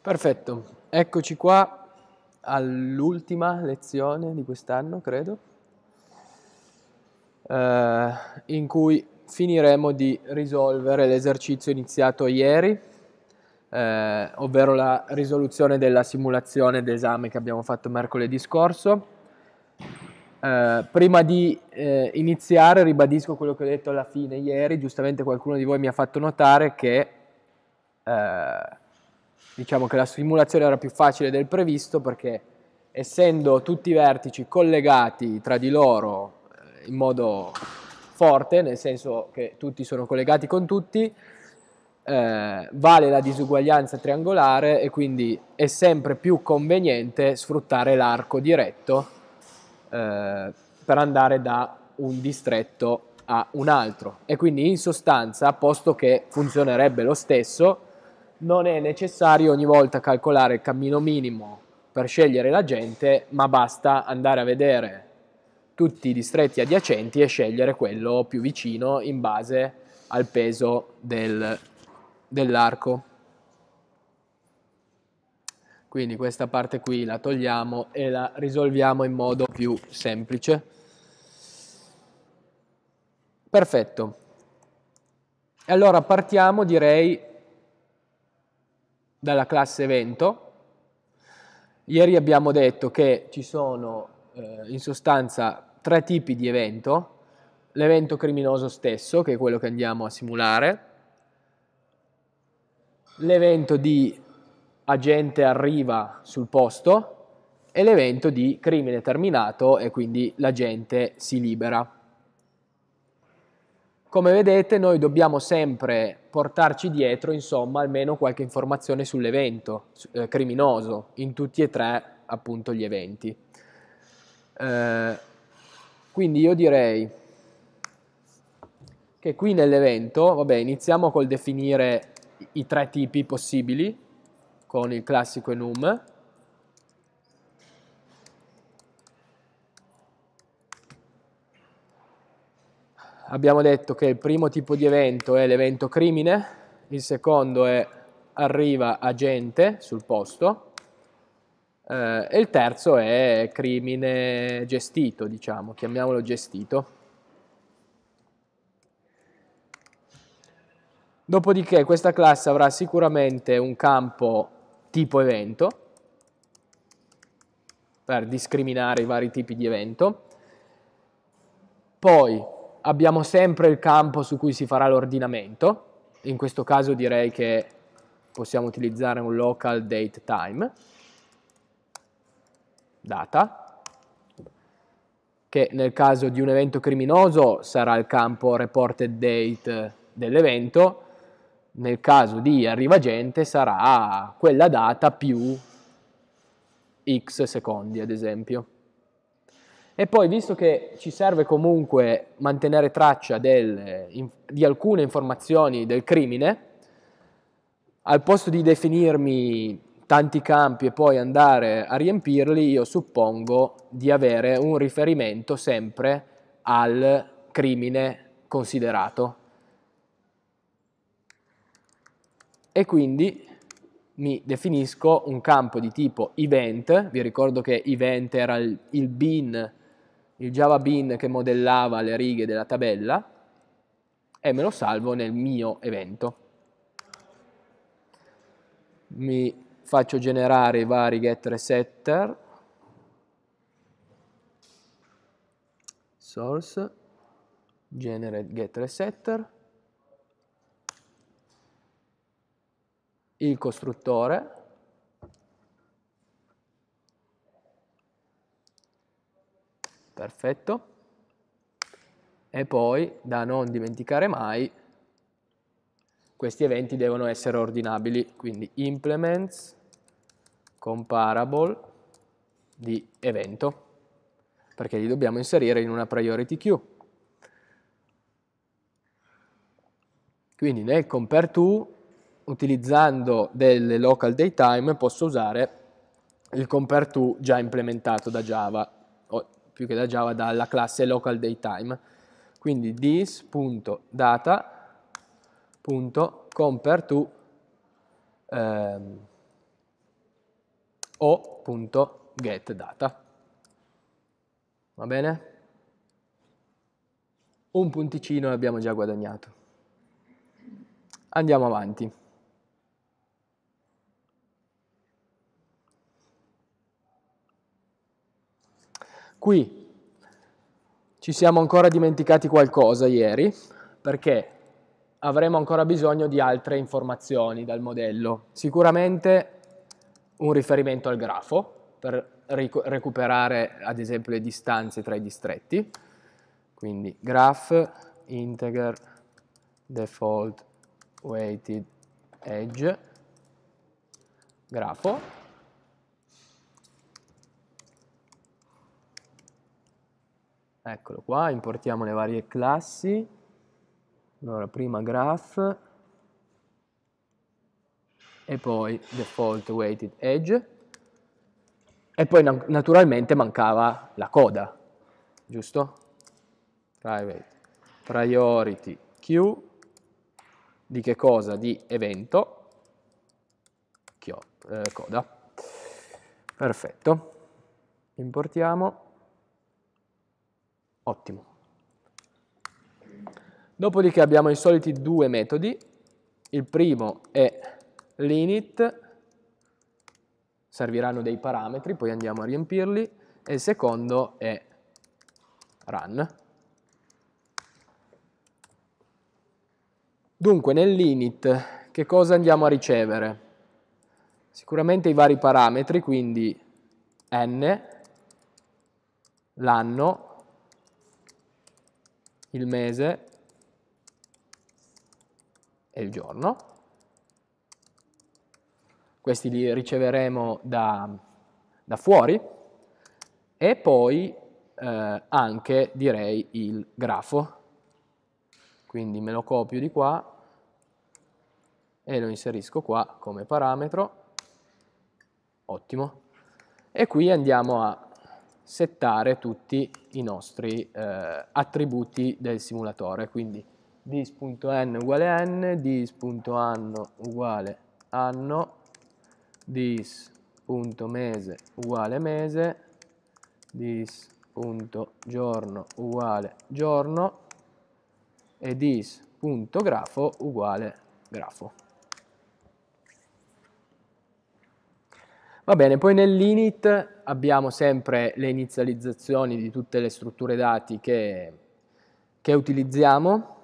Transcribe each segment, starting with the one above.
Perfetto, eccoci qua all'ultima lezione di quest'anno, credo, eh, in cui finiremo di risolvere l'esercizio iniziato ieri, eh, ovvero la risoluzione della simulazione d'esame che abbiamo fatto mercoledì scorso. Eh, prima di eh, iniziare ribadisco quello che ho detto alla fine ieri, giustamente qualcuno di voi mi ha fatto notare che eh, diciamo che la simulazione era più facile del previsto perché essendo tutti i vertici collegati tra di loro eh, in modo forte, nel senso che tutti sono collegati con tutti, eh, vale la disuguaglianza triangolare e quindi è sempre più conveniente sfruttare l'arco diretto eh, per andare da un distretto a un altro e quindi in sostanza, posto che funzionerebbe lo stesso, non è necessario ogni volta calcolare il cammino minimo per scegliere la gente, ma basta andare a vedere tutti i distretti adiacenti e scegliere quello più vicino in base al peso del, dell'arco. Quindi questa parte qui la togliamo e la risolviamo in modo più semplice. Perfetto. E allora partiamo direi dalla classe evento. Ieri abbiamo detto che ci sono eh, in sostanza tre tipi di evento. L'evento criminoso stesso, che è quello che andiamo a simulare, l'evento di agente arriva sul posto e l'evento di crimine terminato e quindi l'agente si libera. Come vedete noi dobbiamo sempre portarci dietro insomma almeno qualche informazione sull'evento eh, criminoso in tutti e tre appunto gli eventi. Eh, quindi io direi che qui nell'evento, vabbè iniziamo col definire i tre tipi possibili con il classico enum abbiamo detto che il primo tipo di evento è l'evento crimine, il secondo è arriva agente sul posto eh, e il terzo è crimine gestito, diciamo, chiamiamolo gestito. Dopodiché questa classe avrà sicuramente un campo tipo evento per discriminare i vari tipi di evento. Poi abbiamo sempre il campo su cui si farà l'ordinamento, in questo caso direi che possiamo utilizzare un local date time, data, che nel caso di un evento criminoso sarà il campo reported date dell'evento, nel caso di arriva gente sarà quella data più x secondi ad esempio. E poi, visto che ci serve comunque mantenere traccia del, in, di alcune informazioni del crimine, al posto di definirmi tanti campi e poi andare a riempirli, io suppongo di avere un riferimento sempre al crimine considerato. E quindi mi definisco un campo di tipo event, vi ricordo che event era il, il bin il Java bin che modellava le righe della tabella e me lo salvo nel mio evento. Mi faccio generare i vari getter e setter source generate getter e setter il costruttore perfetto. E poi, da non dimenticare mai, questi eventi devono essere ordinabili, quindi implements comparable di evento, perché li dobbiamo inserire in una priority queue. Quindi nel compare to, utilizzando delle local datetime, posso usare il compare to già implementato da Java più che da Java dalla classe local daytime. Quindi this.data.compare to ehm, o.getData. Va bene? Un punticino l'abbiamo già guadagnato. Andiamo avanti. Qui ci siamo ancora dimenticati qualcosa ieri, perché avremo ancora bisogno di altre informazioni dal modello. Sicuramente un riferimento al grafo, per recuperare ad esempio le distanze tra i distretti, quindi graph integer default weighted edge grafo Eccolo qua, importiamo le varie classi. Allora, prima graph e poi default weighted edge. E poi naturalmente mancava la coda, giusto? Private priority queue di che cosa? Di evento eh, coda. Perfetto. Importiamo. Ottimo. Dopodiché abbiamo i soliti due metodi. Il primo è l'init, serviranno dei parametri, poi andiamo a riempirli, e il secondo è run. Dunque, nell'init che cosa andiamo a ricevere? Sicuramente i vari parametri, quindi n, l'anno, il mese e il giorno. Questi li riceveremo da, da fuori e poi eh, anche direi il grafo. Quindi me lo copio di qua e lo inserisco qua come parametro. Ottimo. E qui andiamo a settare tutti i nostri eh, attributi del simulatore, quindi dis.n uguale n, dis.anno uguale anno, dis.mese uguale mese, dis.giorno uguale giorno e dis.grafo uguale grafo. Va bene, poi nell'init abbiamo sempre le inizializzazioni di tutte le strutture dati che, che utilizziamo,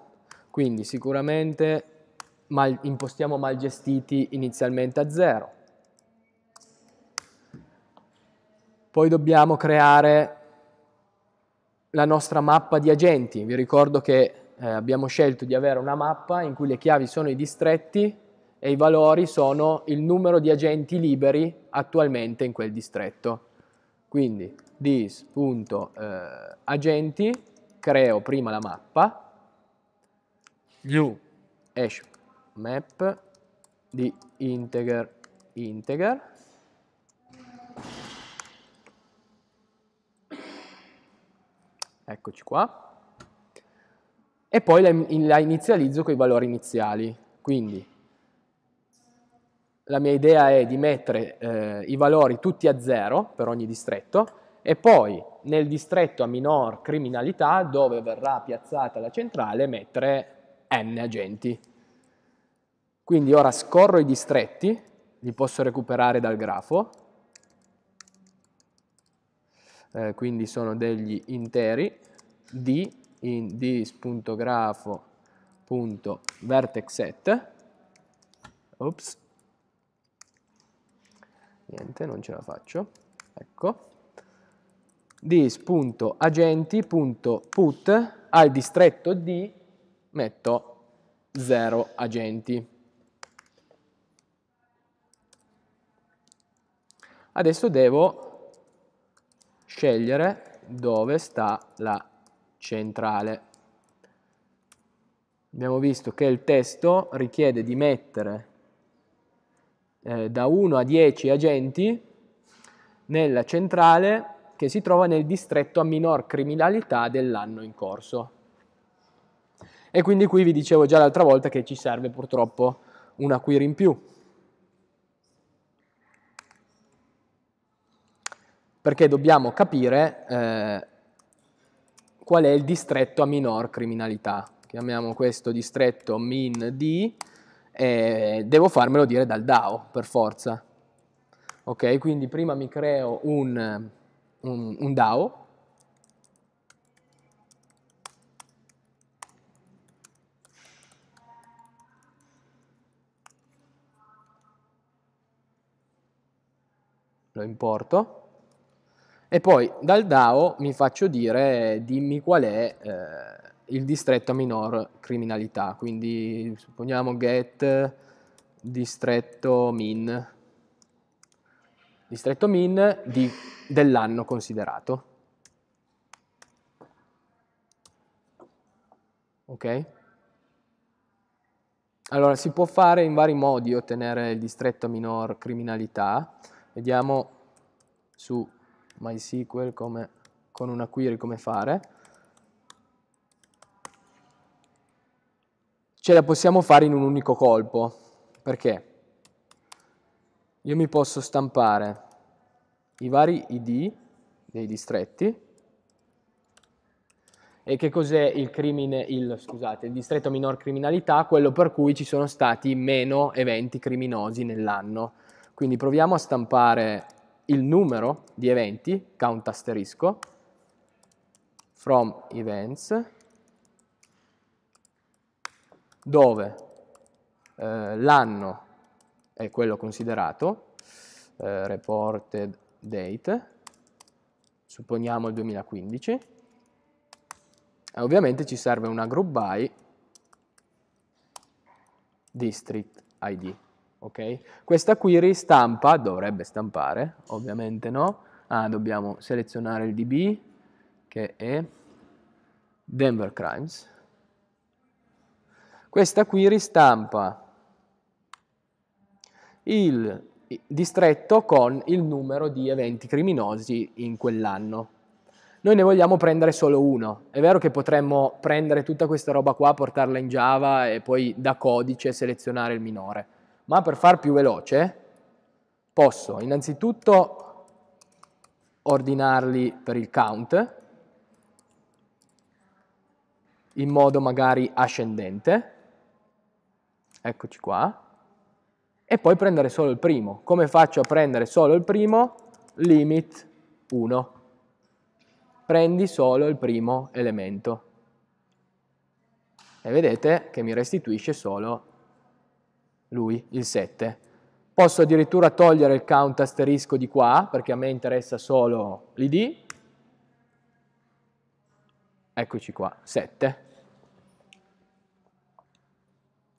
quindi sicuramente mal, impostiamo malgestiti inizialmente a zero. Poi dobbiamo creare la nostra mappa di agenti. Vi ricordo che eh, abbiamo scelto di avere una mappa in cui le chiavi sono i distretti e i valori sono il numero di agenti liberi attualmente in quel distretto. Quindi dis.agenti, eh, creo prima la mappa, new hash map di integer integer eccoci qua, e poi la, la inizializzo con i valori iniziali, quindi la mia idea è di mettere eh, i valori tutti a zero per ogni distretto e poi nel distretto a minor criminalità, dove verrà piazzata la centrale, mettere n agenti. Quindi ora scorro i distretti, li posso recuperare dal grafo, eh, quindi sono degli interi di in dis.grafo.vertexset, ops, niente, non ce la faccio, ecco, dis.agenti.put al distretto di metto 0 agenti. Adesso devo scegliere dove sta la centrale. Abbiamo visto che il testo richiede di mettere eh, da 1 a 10 agenti nella centrale che si trova nel distretto a minor criminalità dell'anno in corso. E quindi qui vi dicevo già l'altra volta che ci serve purtroppo una query in più. Perché dobbiamo capire eh, qual è il distretto a minor criminalità. Chiamiamo questo distretto min di eh, devo farmelo dire dal DAO per forza. Ok, quindi prima mi creo un, un, un DAO. Lo importo. E poi dal DAO mi faccio dire dimmi qual è... Eh, il distretto a minor criminalità, quindi supponiamo get distretto min, distretto min di, dell'anno considerato. Ok? Allora, si può fare in vari modi ottenere il distretto a minor criminalità. Vediamo su MySQL come, con una query come fare. ce la possiamo fare in un unico colpo. Perché? Io mi posso stampare i vari ID dei distretti e che cos'è il il, il distretto minor criminalità, quello per cui ci sono stati meno eventi criminosi nell'anno. Quindi proviamo a stampare il numero di eventi, count asterisco, from events, dove eh, l'anno è quello considerato, eh, reported date, supponiamo il 2015, e ovviamente ci serve una group by district ID. Okay? Questa query stampa, dovrebbe stampare, ovviamente no, ah, dobbiamo selezionare il DB che è Denver Crimes, questa qui ristampa il distretto con il numero di eventi criminosi in quell'anno. Noi ne vogliamo prendere solo uno. È vero che potremmo prendere tutta questa roba qua, portarla in Java e poi da codice selezionare il minore. Ma per far più veloce posso innanzitutto ordinarli per il count in modo magari ascendente eccoci qua, e poi prendere solo il primo. Come faccio a prendere solo il primo? Limit 1. Prendi solo il primo elemento. E vedete che mi restituisce solo lui, il 7. Posso addirittura togliere il count asterisco di qua, perché a me interessa solo l'id. Eccoci qua, 7.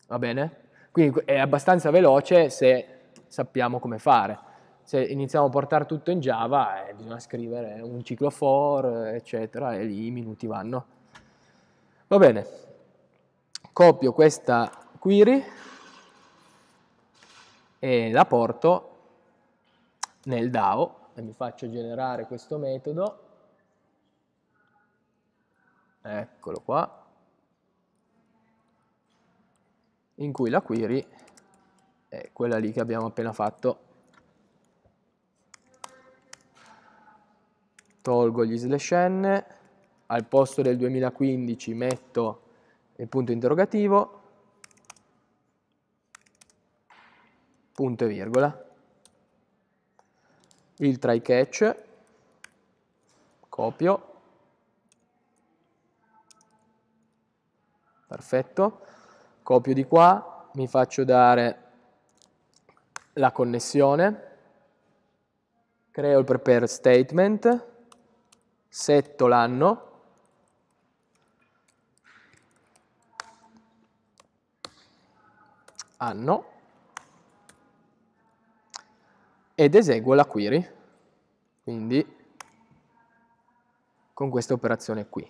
Va bene? Quindi è abbastanza veloce se sappiamo come fare. Se iniziamo a portare tutto in Java, eh, bisogna scrivere un ciclo for, eccetera, e lì i minuti vanno. Va bene, copio questa query e la porto nel DAO e mi faccio generare questo metodo. Eccolo qua. in cui la query è quella lì che abbiamo appena fatto. Tolgo gli slash n, al posto del 2015 metto il punto interrogativo, punto e virgola, il try catch, copio, perfetto, copio di qua, mi faccio dare la connessione, creo il prepare statement, setto l'anno, anno, ed eseguo la query, quindi con questa operazione qui.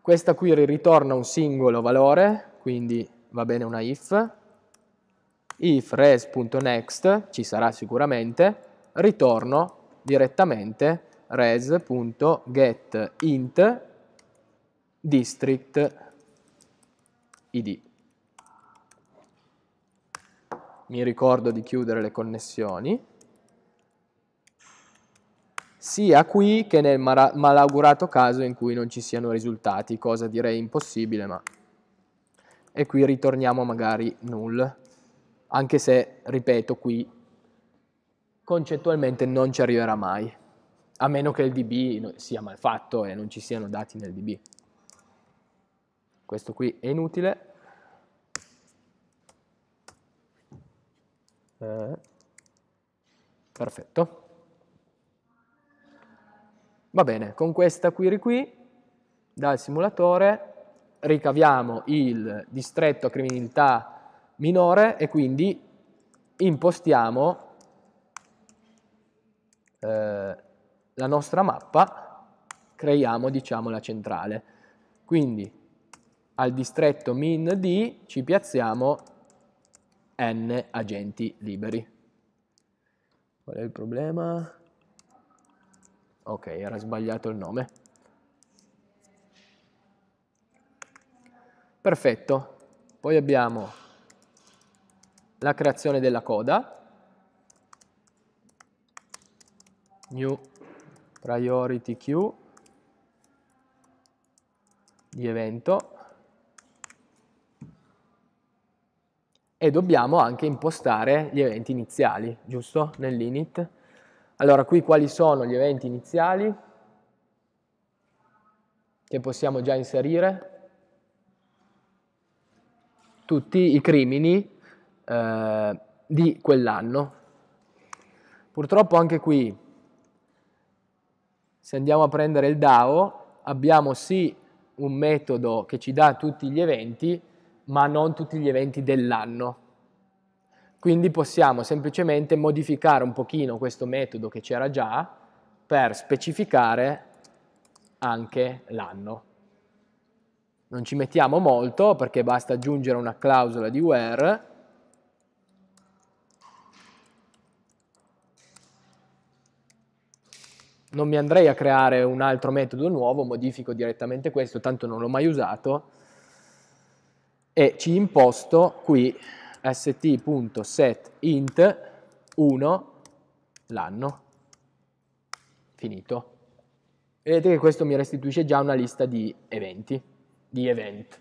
Questa query ritorna un singolo valore quindi va bene una if, if res.next, ci sarà sicuramente, ritorno direttamente res.getInt district id. Mi ricordo di chiudere le connessioni sia qui che nel malaugurato caso in cui non ci siano risultati, cosa direi impossibile, ma e qui ritorniamo magari null, anche se, ripeto, qui concettualmente non ci arriverà mai, a meno che il DB sia mal fatto e non ci siano dati nel DB. Questo qui è inutile. Eh, perfetto. Va bene, con questa query qui, dal simulatore, ricaviamo il distretto criminalità minore e quindi impostiamo eh, la nostra mappa, creiamo diciamo la centrale. Quindi al distretto min D ci piazziamo n agenti liberi. Qual è il problema? Ok, era sbagliato il nome. Perfetto. Poi abbiamo la creazione della coda. New priority queue di evento e dobbiamo anche impostare gli eventi iniziali, giusto? Nell'init. Allora, qui quali sono gli eventi iniziali che possiamo già inserire? tutti i crimini eh, di quell'anno. Purtroppo anche qui, se andiamo a prendere il DAO, abbiamo sì un metodo che ci dà tutti gli eventi, ma non tutti gli eventi dell'anno. Quindi possiamo semplicemente modificare un pochino questo metodo che c'era già per specificare anche l'anno non ci mettiamo molto perché basta aggiungere una clausola di where non mi andrei a creare un altro metodo nuovo, modifico direttamente questo, tanto non l'ho mai usato, e ci imposto qui st.setInt 1 l'anno. Finito. Vedete che questo mi restituisce già una lista di eventi di event,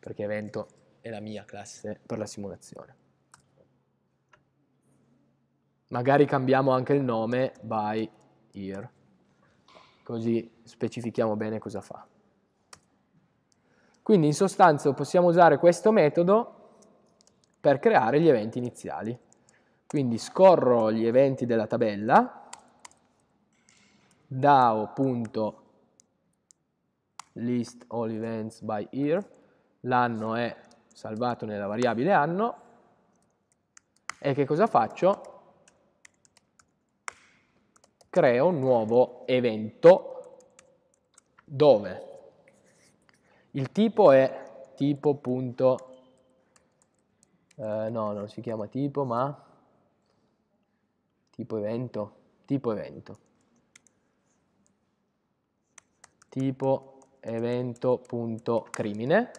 perché evento è la mia classe per la simulazione. Magari cambiamo anche il nome by here così specifichiamo bene cosa fa. Quindi in sostanza possiamo usare questo metodo per creare gli eventi iniziali. Quindi scorro gli eventi della tabella, dao.tabella list all events by year, l'anno è salvato nella variabile anno, e che cosa faccio? Creo un nuovo evento dove il tipo è tipo. Punto, eh, no, non si chiama tipo, ma tipo evento, tipo evento, tipo evento.crimine.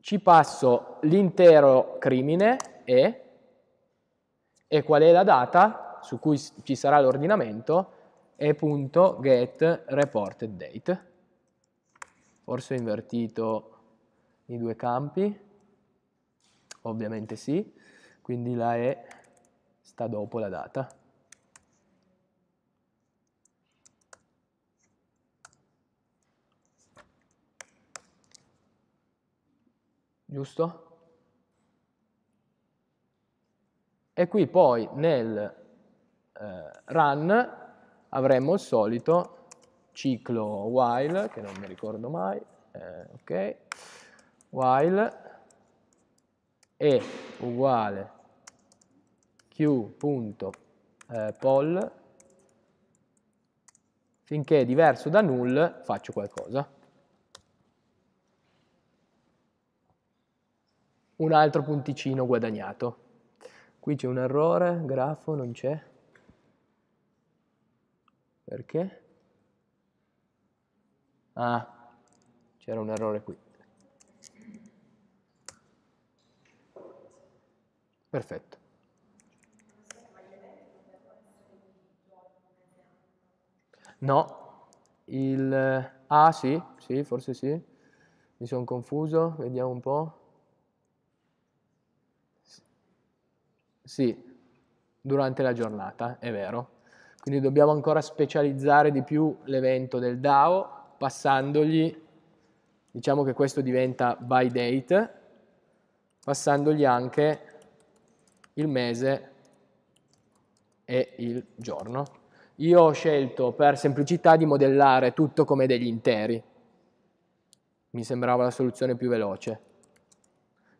Ci passo l'intero crimine e, e qual è la data su cui ci sarà l'ordinamento e.getReportedDate. Forse ho invertito i due campi, ovviamente sì, quindi la E sta dopo la data. giusto? E qui poi nel eh, run avremo il solito ciclo while, che non mi ricordo mai, eh, ok, while è uguale q.poll finché è diverso da null faccio qualcosa. un altro punticino guadagnato. Qui c'è un errore, grafo non c'è. Perché? Ah, c'era un errore qui. Perfetto. No, il... Ah sì, sì, forse sì, mi sono confuso, vediamo un po'. Sì, durante la giornata, è vero. Quindi dobbiamo ancora specializzare di più l'evento del DAO, passandogli, diciamo che questo diventa by date, passandogli anche il mese e il giorno. Io ho scelto per semplicità di modellare tutto come degli interi. Mi sembrava la soluzione più veloce.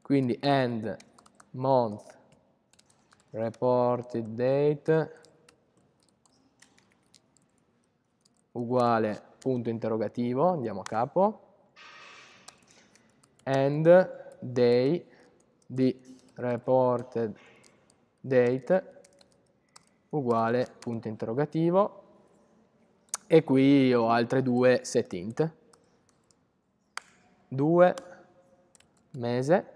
Quindi end month reported date uguale punto interrogativo, andiamo a capo, and day di reported date uguale punto interrogativo e qui ho altre due setint, due mese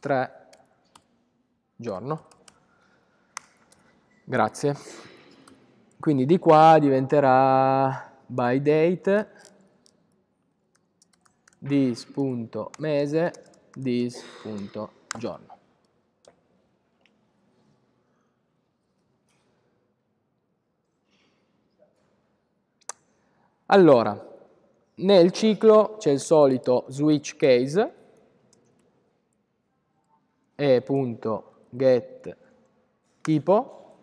3 giorno. Grazie. Quindi di qua diventerà by date this.mese this.giorno. Allora, nel ciclo c'è il solito switch case e.get tipo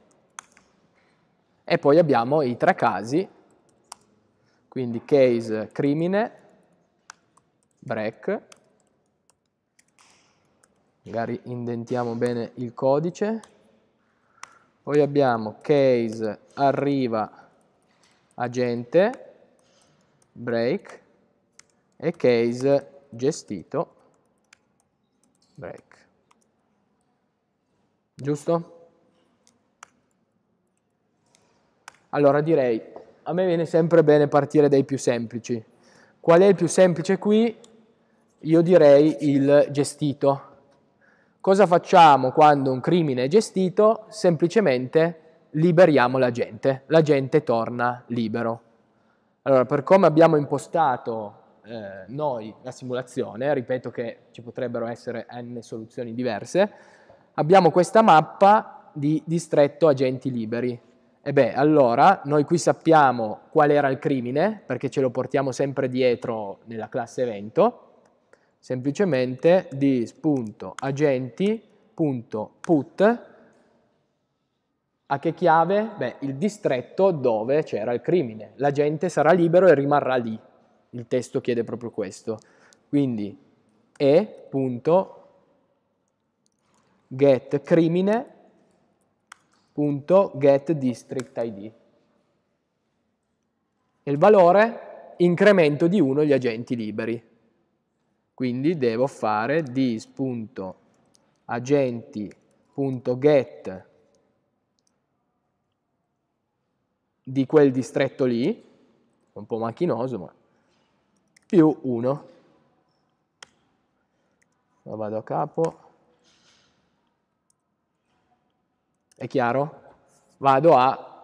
e poi abbiamo i tre casi, quindi case crimine, break, magari indentiamo bene il codice, poi abbiamo case arriva agente, break e case gestito, break giusto? Allora direi, a me viene sempre bene partire dai più semplici. Qual è il più semplice qui? Io direi il gestito. Cosa facciamo quando un crimine è gestito? Semplicemente liberiamo la gente, la gente torna libero. Allora, per come abbiamo impostato eh, noi la simulazione, ripeto che ci potrebbero essere n soluzioni diverse, abbiamo questa mappa di distretto agenti liberi. E beh, allora, noi qui sappiamo qual era il crimine, perché ce lo portiamo sempre dietro nella classe evento, semplicemente dis.agenti.put a che chiave? Beh, il distretto dove c'era il crimine. L'agente sarà libero e rimarrà lì. Il testo chiede proprio questo. Quindi e.agenti.put get crimine punto get district id e il valore incremento di 1 gli agenti liberi quindi devo fare dis.agenti.get di quel distretto lì, un po' macchinoso, ma più 1. Lo vado a capo. È chiaro? Vado a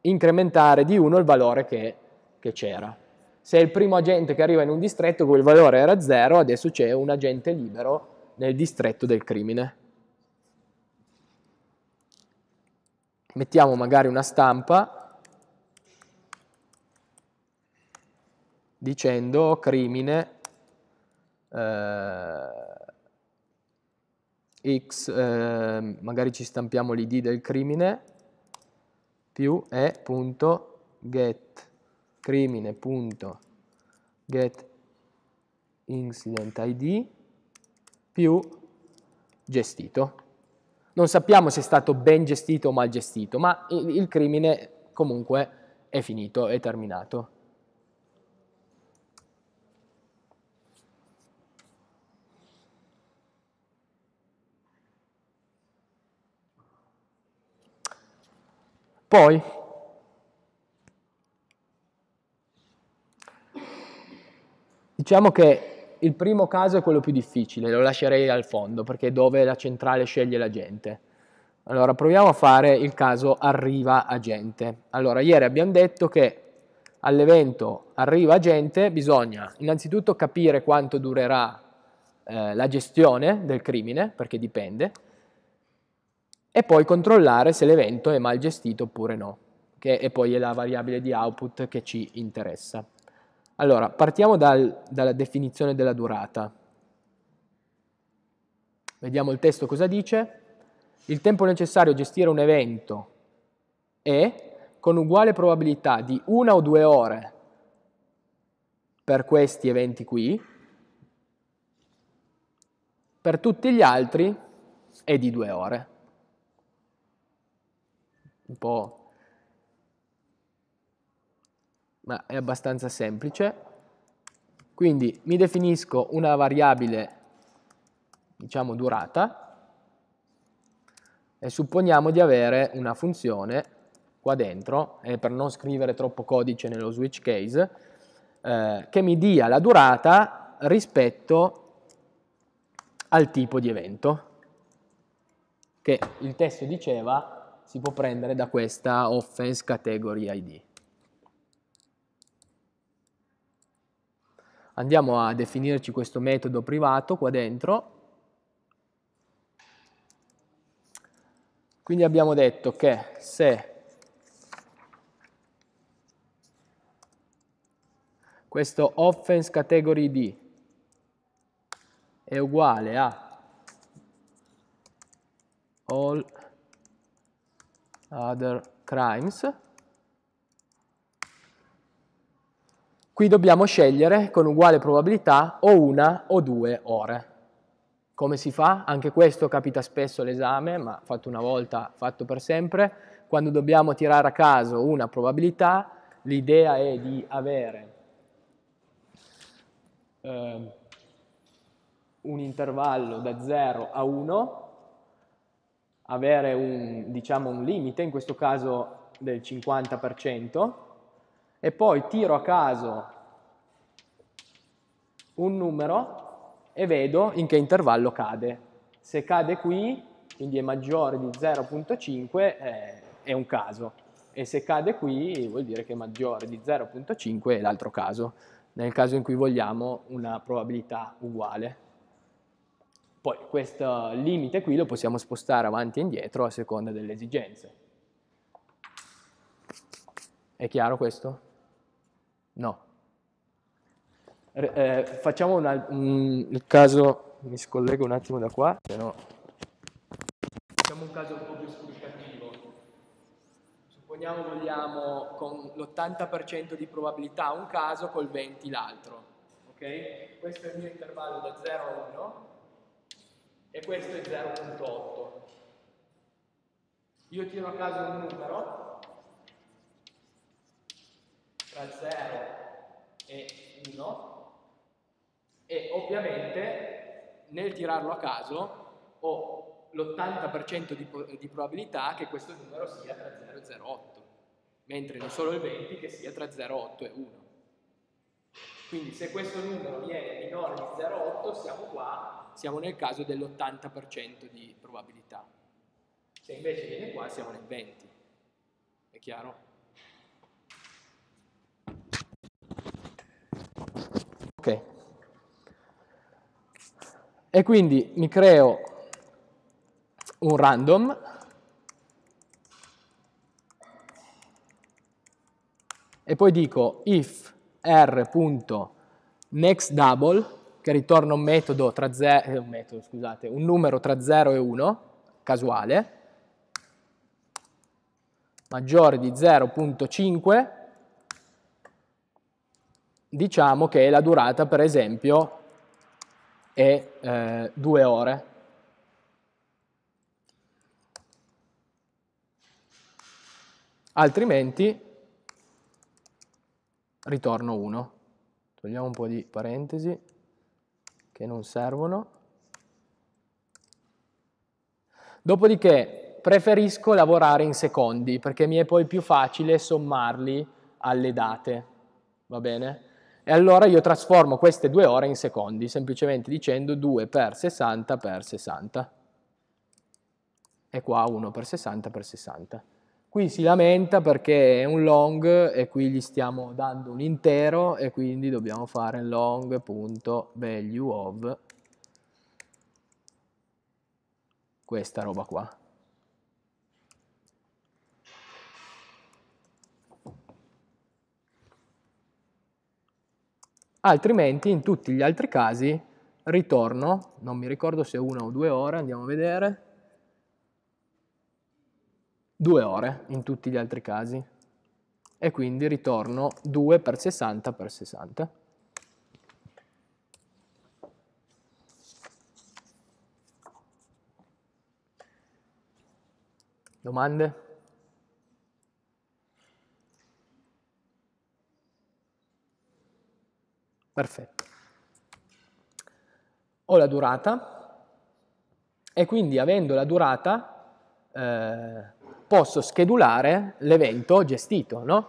incrementare di 1 il valore che, che c'era. Se il primo agente che arriva in un distretto, quel valore era 0, adesso c'è un agente libero nel distretto del crimine. Mettiamo magari una stampa dicendo crimine eh, x, eh, magari ci stampiamo l'id del crimine, più e.get crimine.get incident id più gestito. Non sappiamo se è stato ben gestito o mal gestito, ma il, il crimine comunque è finito, è terminato. Poi, diciamo che il primo caso è quello più difficile, lo lascerei al fondo, perché è dove la centrale sceglie la gente. Allora, proviamo a fare il caso arriva agente. Allora, ieri abbiamo detto che all'evento arriva agente bisogna innanzitutto capire quanto durerà eh, la gestione del crimine, perché dipende, e poi controllare se l'evento è mal gestito oppure no, che è poi la variabile di output che ci interessa. Allora, partiamo dal, dalla definizione della durata. Vediamo il testo cosa dice. Il tempo necessario a gestire un evento è con uguale probabilità di una o due ore per questi eventi qui, per tutti gli altri è di due ore un po'... ma è abbastanza semplice. Quindi mi definisco una variabile, diciamo durata, e supponiamo di avere una funzione qua dentro, e per non scrivere troppo codice nello switch case, eh, che mi dia la durata rispetto al tipo di evento, che il testo diceva si può prendere da questa offense category ID. Andiamo a definirci questo metodo privato qua dentro. Quindi abbiamo detto che se questo offense category ID è uguale a all other crimes. Qui dobbiamo scegliere con uguale probabilità o una o due ore. Come si fa? Anche questo capita spesso all'esame, ma fatto una volta, fatto per sempre. Quando dobbiamo tirare a caso una probabilità, l'idea è di avere eh, un intervallo da 0 a 1 avere un, diciamo, un limite, in questo caso del 50%, e poi tiro a caso un numero e vedo in che intervallo cade. Se cade qui, quindi è maggiore di 0.5, eh, è un caso. E se cade qui, vuol dire che è maggiore di 0.5 è l'altro caso, nel caso in cui vogliamo una probabilità uguale. Poi questo limite qui lo possiamo spostare avanti e indietro a seconda delle esigenze. È chiaro questo? No. Eh, facciamo una, un, il caso, mi scollego un attimo da qua, se no... Facciamo un caso un po' più esplicativo. Supponiamo vogliamo con l'80% di probabilità un caso, col 20% l'altro. Ok? Questo è il mio intervallo da 0 a 1 e questo è 0.8. Io tiro a caso un numero tra 0 e 1 e ovviamente nel tirarlo a caso ho l'80% di, di probabilità che questo numero sia tra 0 e 0,8 mentre non solo il 20 che sia tra 0,8 e 1. Quindi se questo numero viene minore di 0,8 siamo qua siamo nel caso dell'80% di probabilità. Se invece viene qua siamo nel 20. È chiaro? Ok. E quindi mi creo un random e poi dico if r.nextDouble che ritorna un metodo tra 0, eh, un metodo, scusate, un numero tra 0 e 1, casuale, maggiore di 0.5, diciamo che la durata, per esempio, è eh, 2 ore. Altrimenti ritorno 1. Togliamo un po' di parentesi che non servono. Dopodiché preferisco lavorare in secondi perché mi è poi più facile sommarli alle date, va bene? E allora io trasformo queste due ore in secondi, semplicemente dicendo 2 per 60 per 60. E qua 1 per 60 per 60. Qui si lamenta perché è un long e qui gli stiamo dando un intero e quindi dobbiamo fare long.value of questa roba qua. Altrimenti in tutti gli altri casi ritorno, non mi ricordo se una o due ore, andiamo a vedere, 2 ore in tutti gli altri casi e quindi ritorno 2 per 60 per 60. Domande? Perfetto. Ho la durata e quindi avendo la durata eh, posso schedulare l'evento gestito, no?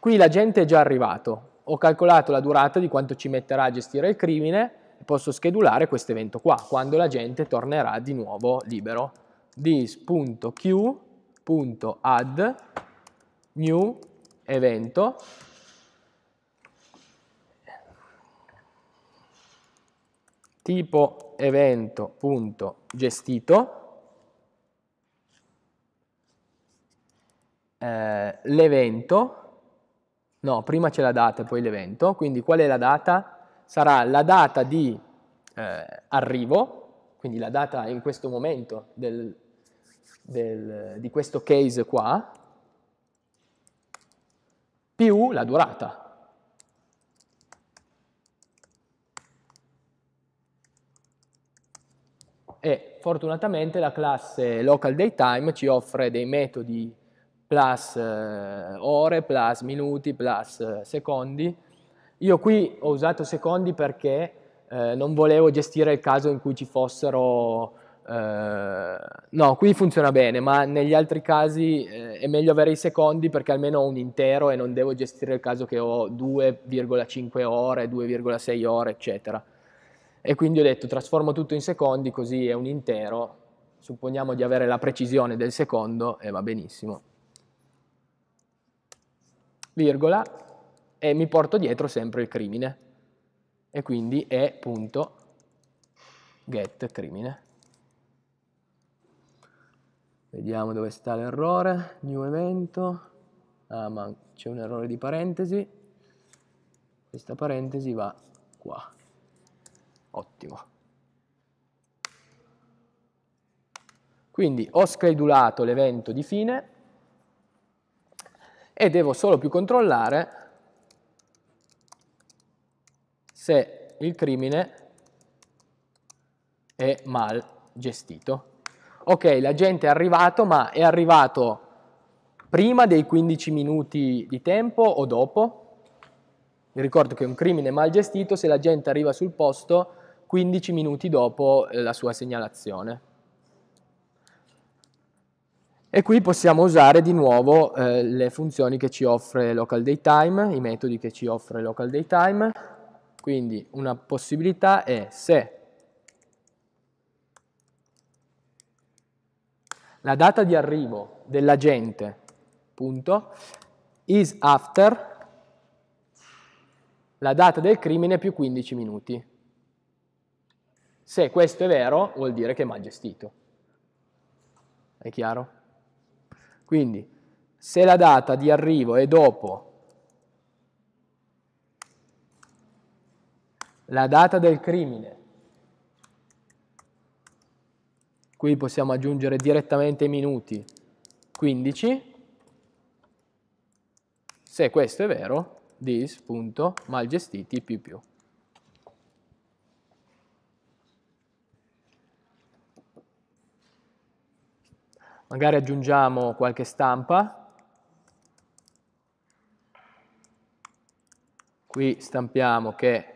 Qui l'agente è già arrivato, ho calcolato la durata di quanto ci metterà a gestire il crimine, posso schedulare questo evento qua, quando l'agente tornerà di nuovo libero. dis.q.add new evento tipo evento.gestito eh, l'evento, no, prima c'è la data e poi l'evento, quindi qual è la data? Sarà la data di eh, arrivo, quindi la data in questo momento del, del, di questo case qua, più la durata. E fortunatamente la classe local daytime ci offre dei metodi plus eh, ore, plus minuti, plus eh, secondi. Io qui ho usato secondi perché eh, non volevo gestire il caso in cui ci fossero... Eh, no, qui funziona bene, ma negli altri casi eh, è meglio avere i secondi perché almeno ho un intero e non devo gestire il caso che ho 2,5 ore, 2,6 ore, eccetera. E quindi ho detto trasformo tutto in secondi così è un intero, supponiamo di avere la precisione del secondo e va benissimo virgola, e mi porto dietro sempre il crimine. E quindi è punto get crimine. Vediamo dove sta l'errore, new evento, ah ma c'è un errore di parentesi, questa parentesi va qua, ottimo. Quindi ho schedulato l'evento di fine, e devo solo più controllare se il crimine è mal gestito. Ok, l'agente è arrivato, ma è arrivato prima dei 15 minuti di tempo o dopo? Vi ricordo che è un crimine mal gestito se l'agente arriva sul posto 15 minuti dopo la sua segnalazione. E qui possiamo usare di nuovo eh, le funzioni che ci offre local daytime, i metodi che ci offre local daytime. Quindi una possibilità è se la data di arrivo dell'agente punto is after la data del crimine più 15 minuti. Se questo è vero, vuol dire che è mal gestito. È chiaro? Quindi se la data di arrivo è dopo la data del crimine, qui possiamo aggiungere direttamente i minuti, 15, se questo è vero, this.malgestiti magari aggiungiamo qualche stampa, qui stampiamo che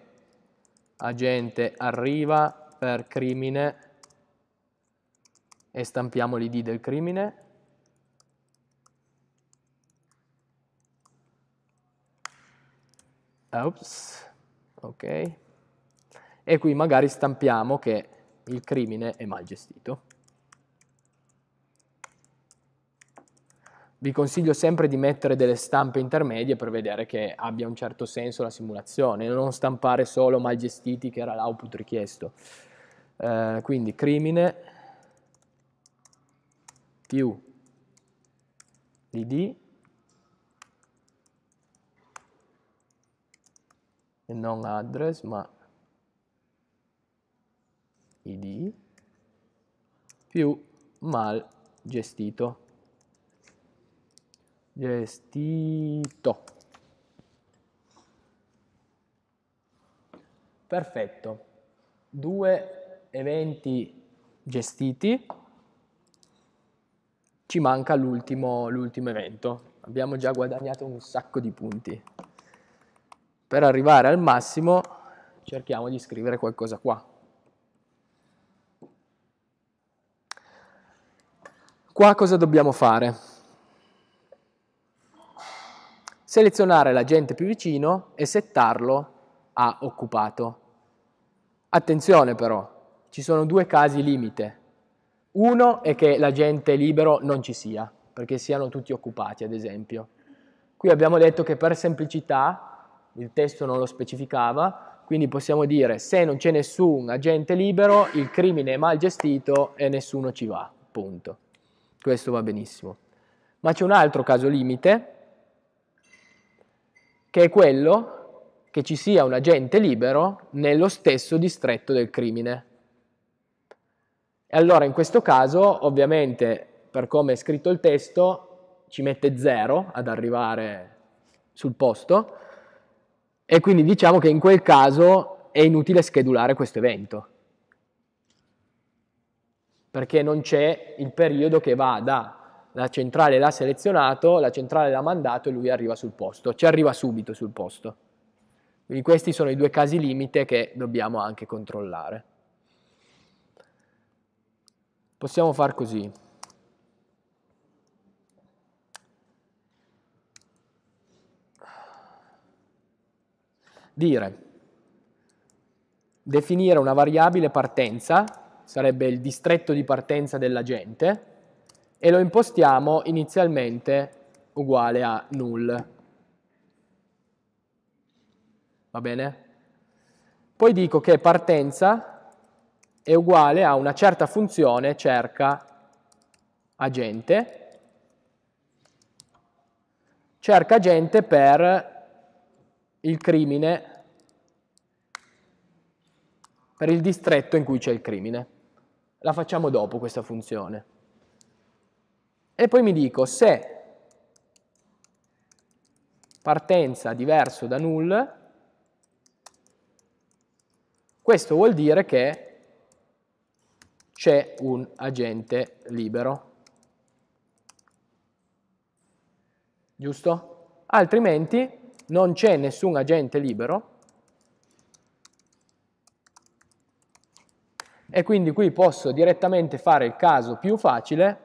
agente arriva per crimine e stampiamo l'id del crimine, Oops. ok, e qui magari stampiamo che il crimine è mal gestito. Vi consiglio sempre di mettere delle stampe intermedie per vedere che abbia un certo senso la simulazione, non stampare solo mal gestiti che era l'output richiesto. Eh, quindi crimine più l'id e non address ma id più mal gestito gestito. Perfetto, due eventi gestiti, ci manca l'ultimo evento. Abbiamo già guadagnato un sacco di punti. Per arrivare al massimo cerchiamo di scrivere qualcosa qua. Qua cosa dobbiamo fare? selezionare l'agente più vicino e settarlo a occupato. Attenzione però, ci sono due casi limite. Uno è che l'agente libero non ci sia, perché siano tutti occupati ad esempio. Qui abbiamo detto che per semplicità, il testo non lo specificava, quindi possiamo dire se non c'è nessun agente libero, il crimine è mal gestito e nessuno ci va, punto. Questo va benissimo. Ma c'è un altro caso limite, che è quello che ci sia un agente libero nello stesso distretto del crimine. E allora in questo caso, ovviamente, per come è scritto il testo, ci mette zero ad arrivare sul posto e quindi diciamo che in quel caso è inutile schedulare questo evento perché non c'è il periodo che va da la centrale l'ha selezionato, la centrale l'ha mandato e lui arriva sul posto, ci arriva subito sul posto. Quindi questi sono i due casi limite che dobbiamo anche controllare. Possiamo far così. Dire, definire una variabile partenza, sarebbe il distretto di partenza dell'agente, e lo impostiamo inizialmente uguale a null. Va bene? Poi dico che partenza è uguale a una certa funzione cerca agente, cerca agente per il crimine, per il distretto in cui c'è il crimine. La facciamo dopo questa funzione. E poi mi dico se partenza diverso da null, questo vuol dire che c'è un agente libero. Giusto? Altrimenti non c'è nessun agente libero e quindi qui posso direttamente fare il caso più facile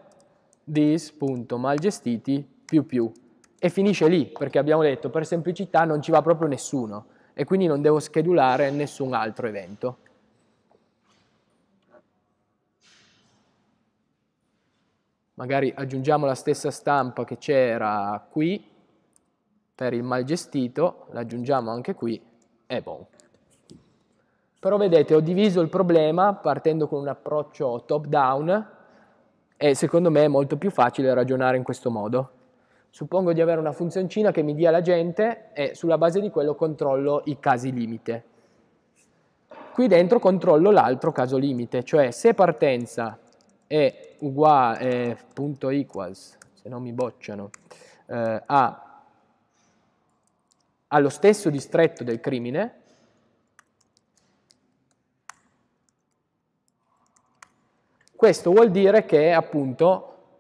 this.malgestiti più più e finisce lì perché abbiamo detto per semplicità non ci va proprio nessuno e quindi non devo schedulare nessun altro evento. Magari aggiungiamo la stessa stampa che c'era qui per il mal gestito, l'aggiungiamo anche qui e boom. Però vedete ho diviso il problema partendo con un approccio top down e secondo me è molto più facile ragionare in questo modo. Suppongo di avere una funzioncina che mi dia la gente e sulla base di quello controllo i casi limite. Qui dentro controllo l'altro caso limite, cioè se partenza è uguale, eh, punto equals, se non mi bocciano, eh, a, allo stesso distretto del crimine, Questo vuol dire che appunto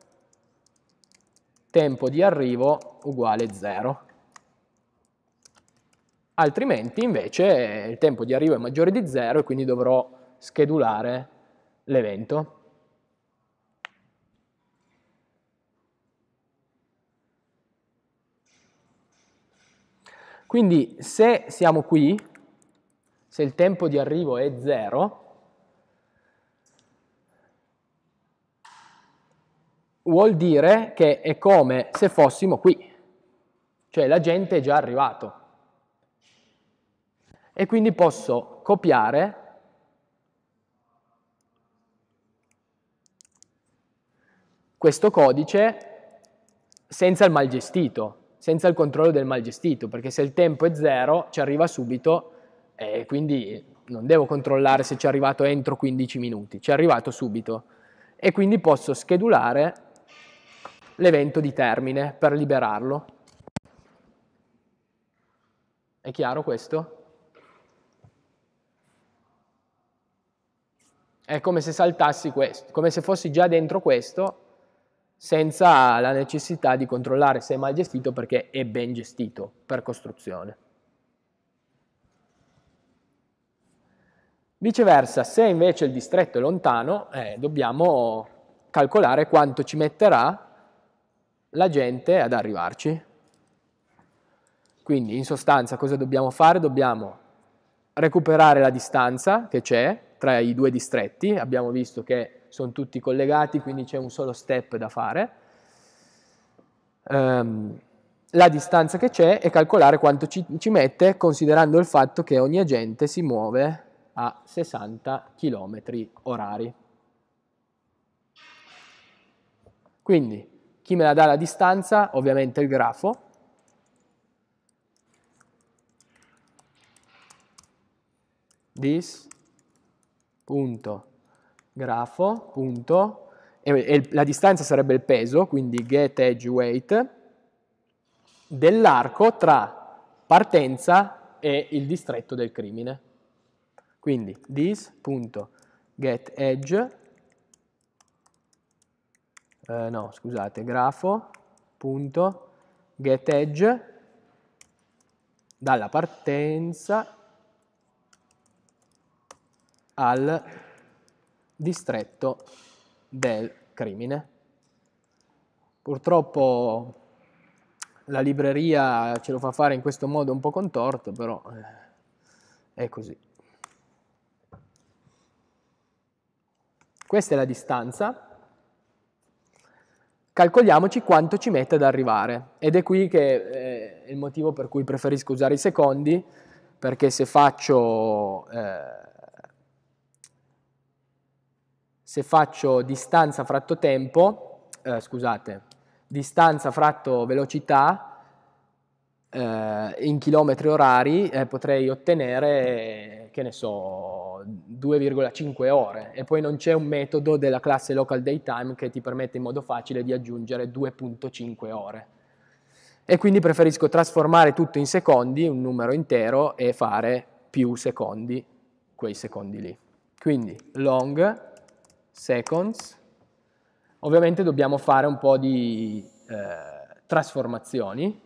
tempo di arrivo uguale 0. Altrimenti invece il tempo di arrivo è maggiore di 0 e quindi dovrò schedulare l'evento. Quindi se siamo qui, se il tempo di arrivo è 0, vuol dire che è come se fossimo qui, cioè la gente è già arrivato. E quindi posso copiare questo codice senza il mal gestito, senza il controllo del mal gestito, perché se il tempo è zero ci arriva subito e quindi non devo controllare se ci è arrivato entro 15 minuti, ci è arrivato subito e quindi posso schedulare l'evento di termine per liberarlo. È chiaro questo? È come se saltassi questo, come se fossi già dentro questo senza la necessità di controllare se è mal gestito perché è ben gestito per costruzione. Viceversa, se invece il distretto è lontano, eh, dobbiamo calcolare quanto ci metterà la gente ad arrivarci. Quindi in sostanza cosa dobbiamo fare? Dobbiamo recuperare la distanza che c'è tra i due distretti, abbiamo visto che sono tutti collegati, quindi c'è un solo step da fare. Um, la distanza che c'è e calcolare quanto ci, ci, mette considerando il fatto che ogni agente si muove a 60 km orari. Quindi chi me la dà la distanza? Ovviamente il grafo. This punto grafo punto e, e la distanza sarebbe il peso, quindi get edge weight dell'arco tra partenza e il distretto del crimine. Quindi edge eh, no scusate, grafo.getEdge dalla partenza al distretto del crimine. Purtroppo la libreria ce lo fa fare in questo modo un po' contorto, però eh, è così. Questa è la distanza calcoliamoci quanto ci mette ad arrivare. Ed è qui che è eh, il motivo per cui preferisco usare i secondi, perché se faccio, eh, se faccio distanza fratto tempo, eh, scusate, distanza fratto velocità eh, in chilometri orari eh, potrei ottenere, che ne so, 2,5 ore e poi non c'è un metodo della classe local daytime che ti permette in modo facile di aggiungere 2.5 ore. E quindi preferisco trasformare tutto in secondi, un numero intero, e fare più secondi, quei secondi lì. Quindi long seconds, ovviamente dobbiamo fare un po' di eh, trasformazioni.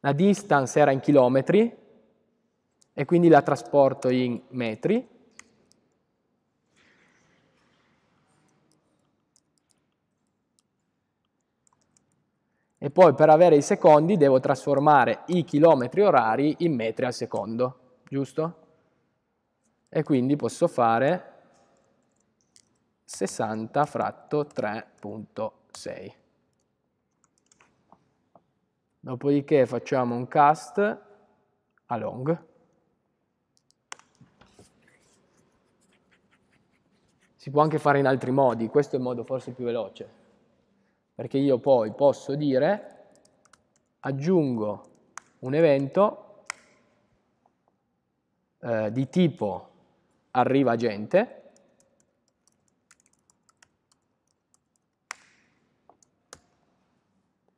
La distance era in chilometri, e quindi la trasporto in metri. E poi per avere i secondi devo trasformare i chilometri orari in metri al secondo, giusto? E quindi posso fare 60 fratto 3.6. Dopodiché facciamo un cast a long. si può anche fare in altri modi, questo è il modo forse più veloce, perché io poi posso dire aggiungo un evento eh, di tipo arriva gente,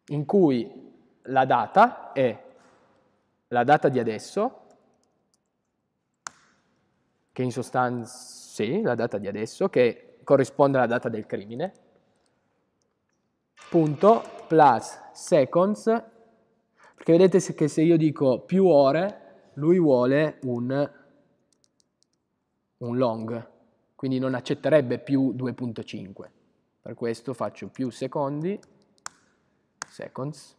in cui la data è la data di adesso che in sostanza, sì, la data di adesso, che corrisponde alla data del crimine, punto, plus seconds, perché vedete che se io dico più ore, lui vuole un, un long, quindi non accetterebbe più 2.5. Per questo faccio più secondi, seconds,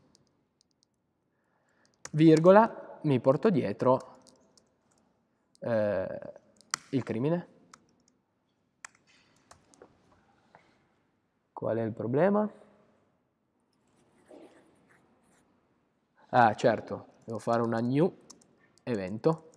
virgola, mi porto dietro eh, il crimine? Qual è il problema? Ah, certo, devo fare una new evento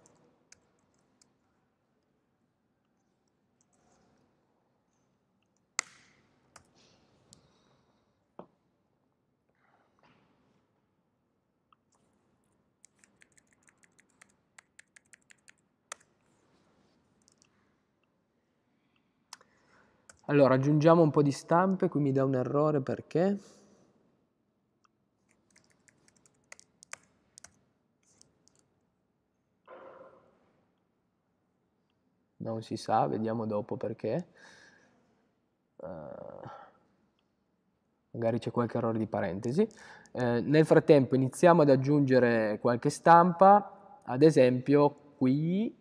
Allora, aggiungiamo un po' di stampe, qui mi dà un errore perché... Non si sa, vediamo dopo perché. Uh, magari c'è qualche errore di parentesi. Eh, nel frattempo iniziamo ad aggiungere qualche stampa, ad esempio qui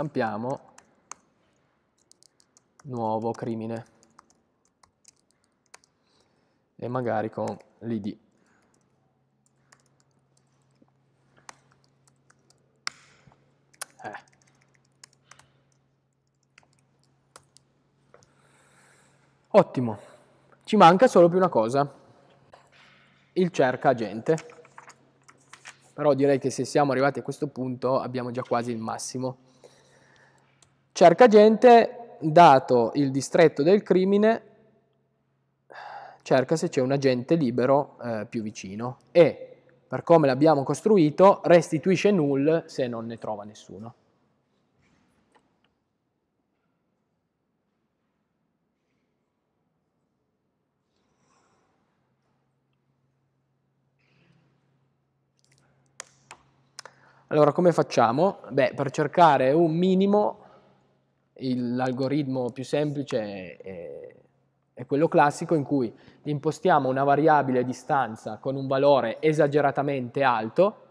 stampiamo nuovo crimine e magari con l'id. Eh. Ottimo, ci manca solo più una cosa, il cerca agente, però direi che se siamo arrivati a questo punto abbiamo già quasi il massimo cerca gente, dato il distretto del crimine, cerca se c'è un agente libero eh, più vicino e, per come l'abbiamo costruito, restituisce null se non ne trova nessuno. Allora, come facciamo? Beh, per cercare un minimo l'algoritmo più semplice è, è quello classico in cui impostiamo una variabile distanza con un valore esageratamente alto,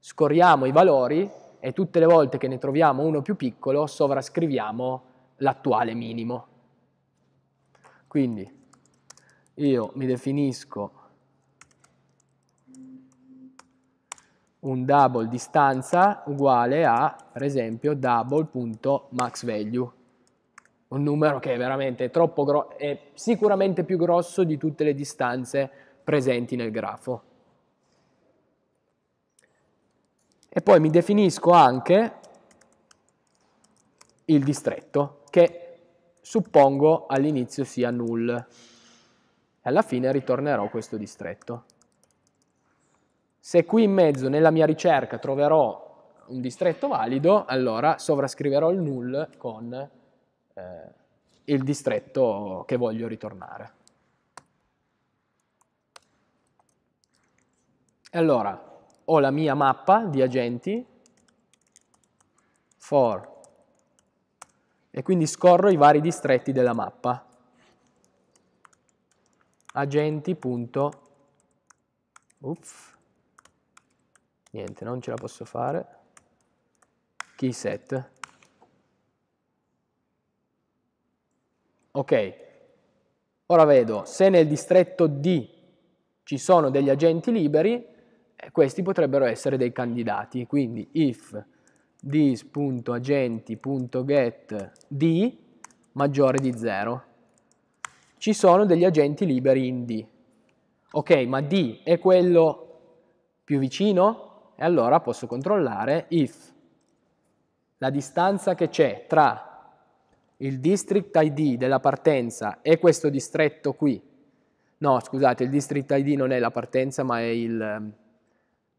scorriamo i valori e tutte le volte che ne troviamo uno più piccolo sovrascriviamo l'attuale minimo. Quindi io mi definisco un double distanza uguale a, per esempio, double.maxValue, un numero che è veramente troppo grosso, è sicuramente più grosso di tutte le distanze presenti nel grafo. E poi mi definisco anche il distretto, che suppongo all'inizio sia null. E Alla fine ritornerò questo distretto. Se qui in mezzo nella mia ricerca troverò un distretto valido, allora sovrascriverò il null con eh, il distretto che voglio ritornare. Allora, ho la mia mappa di agenti for e quindi scorro i vari distretti della mappa agenti.uff niente non ce la posso fare set ok ora vedo se nel distretto D ci sono degli agenti liberi eh, questi potrebbero essere dei candidati quindi if dis.agenti.get D maggiore di 0 ci sono degli agenti liberi in D ok ma D è quello più vicino e allora posso controllare if la distanza che c'è tra il district ID della partenza e questo distretto qui, no scusate il district ID non è la partenza ma è il ehm,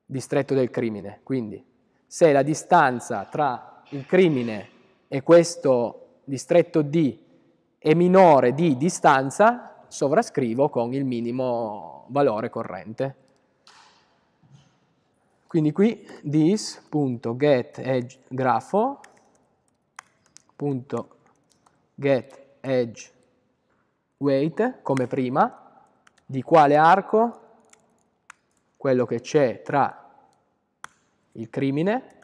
distretto del crimine, quindi se la distanza tra il crimine e questo distretto D è minore di distanza, sovrascrivo con il minimo valore corrente. Quindi qui this.getEdgeGrafo.getEdgeWeight come prima di quale arco quello che c'è tra il crimine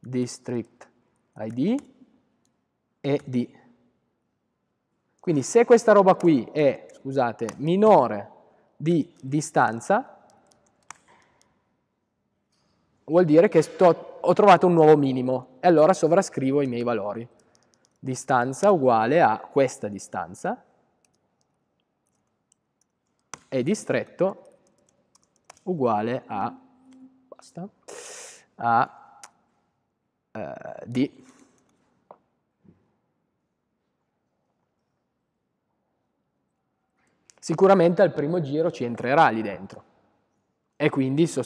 district ID e D. Quindi se questa roba qui è, scusate, minore di distanza, vuol dire che sto, ho trovato un nuovo minimo e allora sovrascrivo i miei valori. Distanza uguale a questa distanza e distretto uguale a, basta, a eh, D. Sicuramente al primo giro ci entrerà lì dentro e quindi se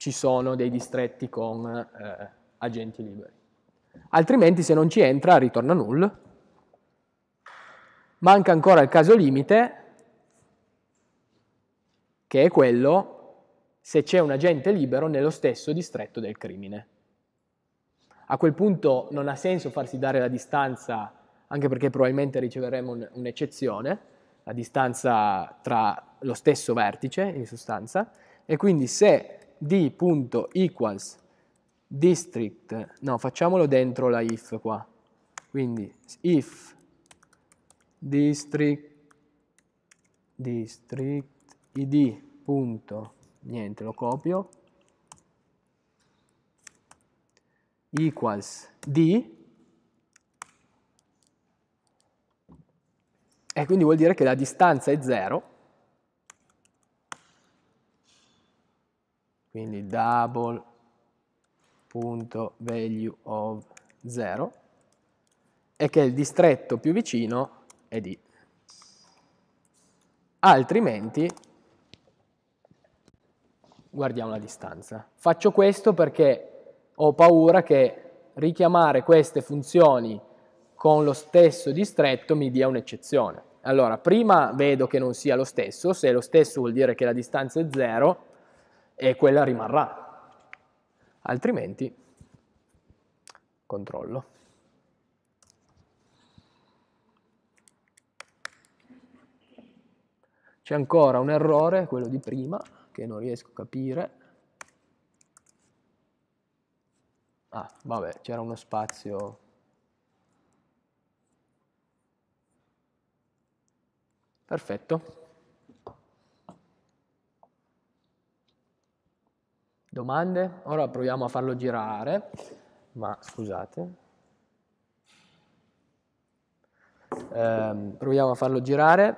ci sono dei distretti con eh, agenti liberi. Altrimenti se non ci entra ritorna null. Manca ancora il caso limite, che è quello se c'è un agente libero nello stesso distretto del crimine. A quel punto non ha senso farsi dare la distanza, anche perché probabilmente riceveremo un'eccezione, la distanza tra lo stesso vertice in sostanza, e quindi se d.equals district, no facciamolo dentro la if qua, quindi if district, district id. Punto, niente lo copio, equals d, e quindi vuol dire che la distanza è 0 quindi double punto value of 0 e che il distretto più vicino è di Altrimenti guardiamo la distanza. Faccio questo perché ho paura che richiamare queste funzioni con lo stesso distretto mi dia un'eccezione. Allora, prima vedo che non sia lo stesso, se è lo stesso vuol dire che la distanza è 0, e quella rimarrà. Altrimenti, controllo. C'è ancora un errore, quello di prima, che non riesco a capire. Ah, vabbè, c'era uno spazio... Perfetto. Domande? Ora proviamo a farlo girare, ma scusate. Eh, proviamo a farlo girare,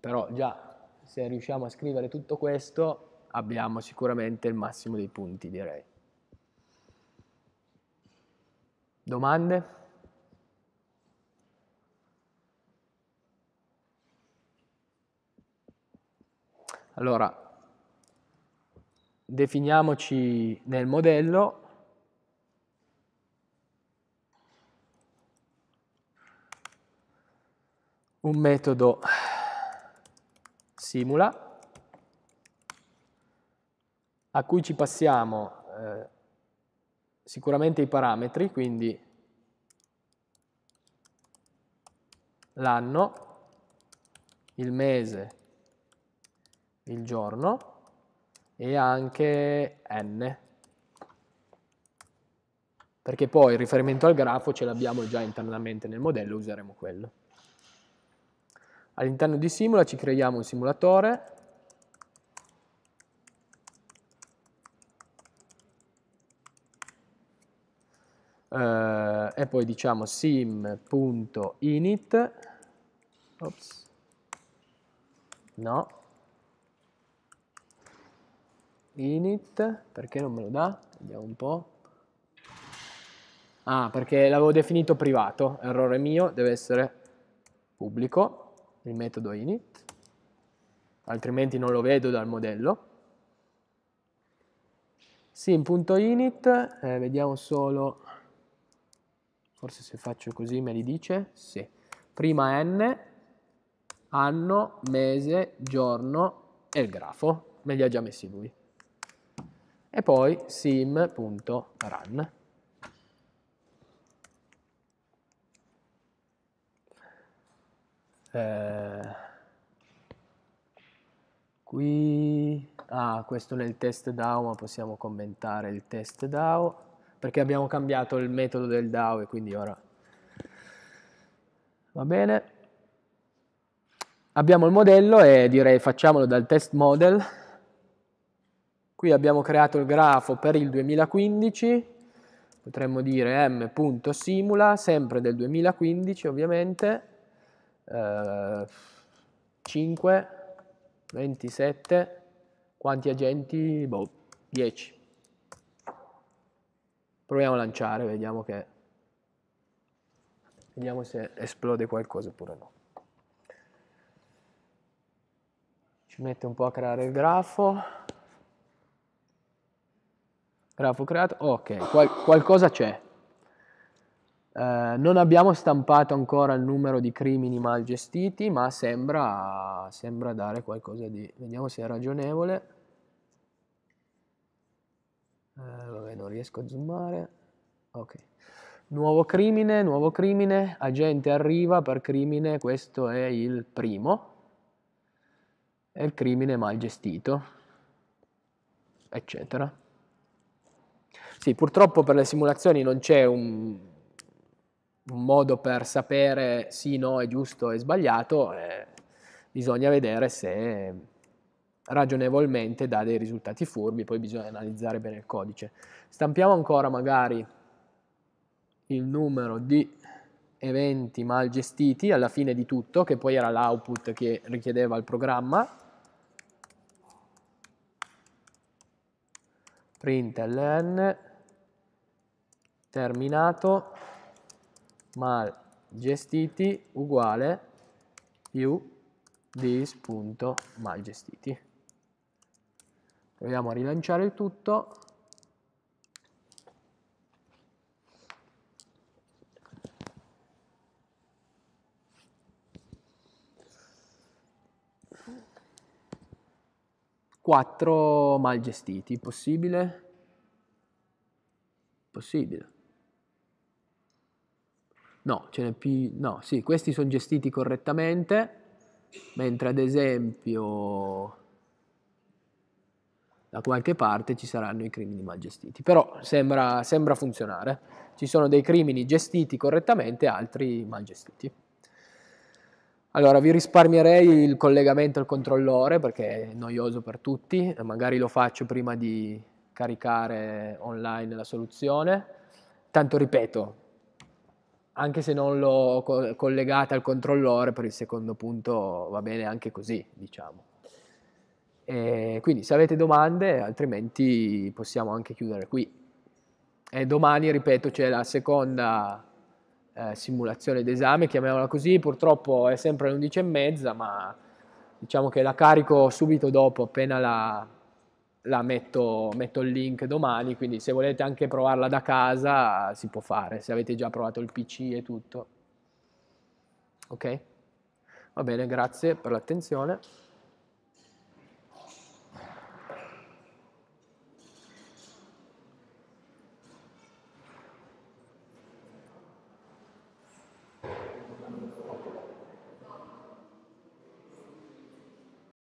però già se riusciamo a scrivere tutto questo abbiamo sicuramente il massimo dei punti direi. Domande? Allora, definiamoci nel modello un metodo simula a cui ci passiamo eh, sicuramente i parametri, quindi l'anno, il mese, il giorno, e anche n, perché poi il riferimento al grafo ce l'abbiamo già internamente nel modello, useremo quello. All'interno di Simula ci creiamo un simulatore, Uh, e poi diciamo sim.init no init, perché non me lo dà? Vediamo un po'. Ah, perché l'avevo definito privato, errore mio, deve essere pubblico, il metodo init, altrimenti non lo vedo dal modello. Sim.init, eh, vediamo solo, forse se faccio così me li dice, sì. Prima n, anno, mese, giorno e il grafo, me li ha già messi lui e poi sim.run. Eh, qui, ah, questo nel test DAO, ma possiamo commentare il test DAO, perché abbiamo cambiato il metodo del DAO e quindi ora va bene. Abbiamo il modello e direi facciamolo dal test model Qui abbiamo creato il grafo per il 2015, potremmo dire m.simula, sempre del 2015 ovviamente, eh, 5, 27, quanti agenti? Boh, 10. Proviamo a lanciare, vediamo che... Vediamo se esplode qualcosa oppure no. Ci mette un po' a creare il grafo grafo creato, ok, Qual qualcosa c'è. Eh, non abbiamo stampato ancora il numero di crimini mal gestiti, ma sembra, sembra dare qualcosa di... Vediamo se è ragionevole. Eh, vabbè, non riesco a zoomare. Ok. Nuovo crimine, nuovo crimine, agente arriva per crimine, questo è il primo. E il crimine mal gestito, eccetera. Sì, purtroppo per le simulazioni non c'è un, un modo per sapere sì, no, è giusto, è sbagliato, eh, bisogna vedere se ragionevolmente dà dei risultati furbi, poi bisogna analizzare bene il codice. Stampiamo ancora magari il numero di eventi mal gestiti alla fine di tutto, che poi era l'output che richiedeva il programma. Print ln terminato mal gestiti uguale più dis.malgestiti. Proviamo a rilanciare il tutto. Quattro malgestiti, possibile? Possibile. No, ce n'è più. No, sì, questi sono gestiti correttamente, mentre ad esempio da qualche parte ci saranno i crimini mal gestiti. Però sembra, sembra funzionare. Ci sono dei crimini gestiti correttamente altri mal gestiti. Allora, vi risparmierei il collegamento al controllore perché è noioso per tutti, magari lo faccio prima di caricare online la soluzione. Tanto ripeto, anche se non l'ho co- collegata al controllore, per il secondo punto va bene anche così, diciamo. E quindi se avete domande, altrimenti possiamo anche chiudere qui. E domani, ripeto, c'è la seconda eh, simulazione d'esame, chiamiamola così, purtroppo è sempre alle 11 e mezza ma diciamo che la carico subito dopo, appena la, la metto, metto, il link domani, quindi se volete anche provarla da casa si può fare, se avete già provato il PC e tutto. Ok? Va bene, grazie per l'attenzione.